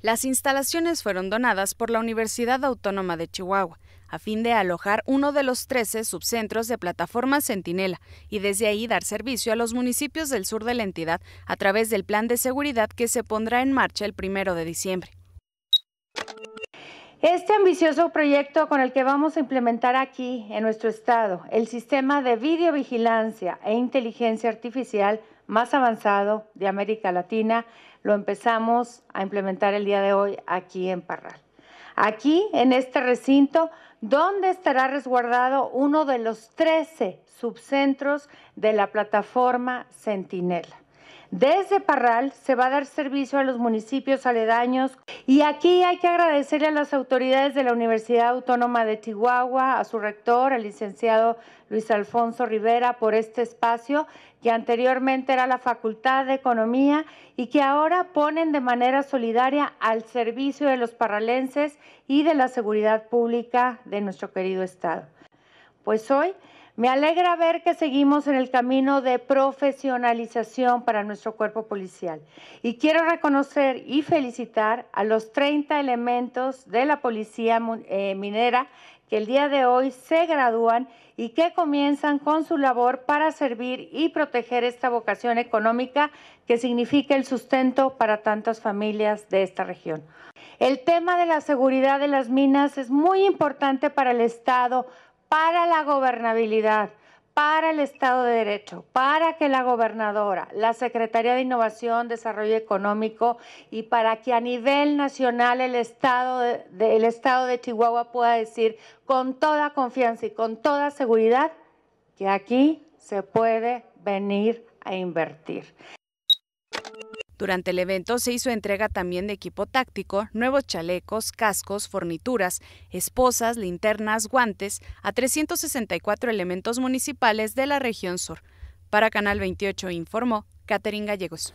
Las instalaciones fueron donadas por la Universidad Autónoma de Chihuahua a fin de alojar uno de los 13 subcentros de plataforma Centinela y desde ahí dar servicio a los municipios del sur de la entidad a través del plan de seguridad que se pondrá en marcha el primero de diciembre. Este ambicioso proyecto con el que vamos a implementar aquí, en nuestro estado, el sistema de videovigilancia e inteligencia artificial más avanzado de América Latina, lo empezamos a implementar el día de hoy aquí en Parral. Aquí, en este recinto, donde estará resguardado uno de los 13 subcentros de la plataforma Centinela. Desde Parral se va a dar servicio a los municipios aledaños y aquí hay que agradecerle a las autoridades de la Universidad Autónoma de Chihuahua, a su rector, el licenciado Luis Alfonso Rivera, por este espacio que anteriormente era la Facultad de Economía y que ahora ponen de manera solidaria al servicio de los parralenses y de la seguridad pública de nuestro querido Estado. Pues hoy me alegra ver que seguimos en el camino de profesionalización para nuestro cuerpo policial y quiero reconocer y felicitar a los 30 elementos de la policía eh, minera que el día de hoy se gradúan y que comienzan con su labor para servir y proteger esta vocación económica que significa el sustento para tantas familias de esta región. El tema de la seguridad de las minas es muy importante para el Estado, para la gobernabilidad, para el Estado de Derecho, para que la gobernadora, la Secretaría de Innovación, Desarrollo Económico y para que a nivel nacional el Estado de, Estado de Chihuahua pueda decir con toda confianza y con toda seguridad que aquí se puede venir a invertir. Durante el evento se hizo entrega también de equipo táctico, nuevos chalecos, cascos, fornituras, esposas, linternas, guantes a 364 elementos municipales de la región sur. Para Canal 28 informó Catherine Gallegos.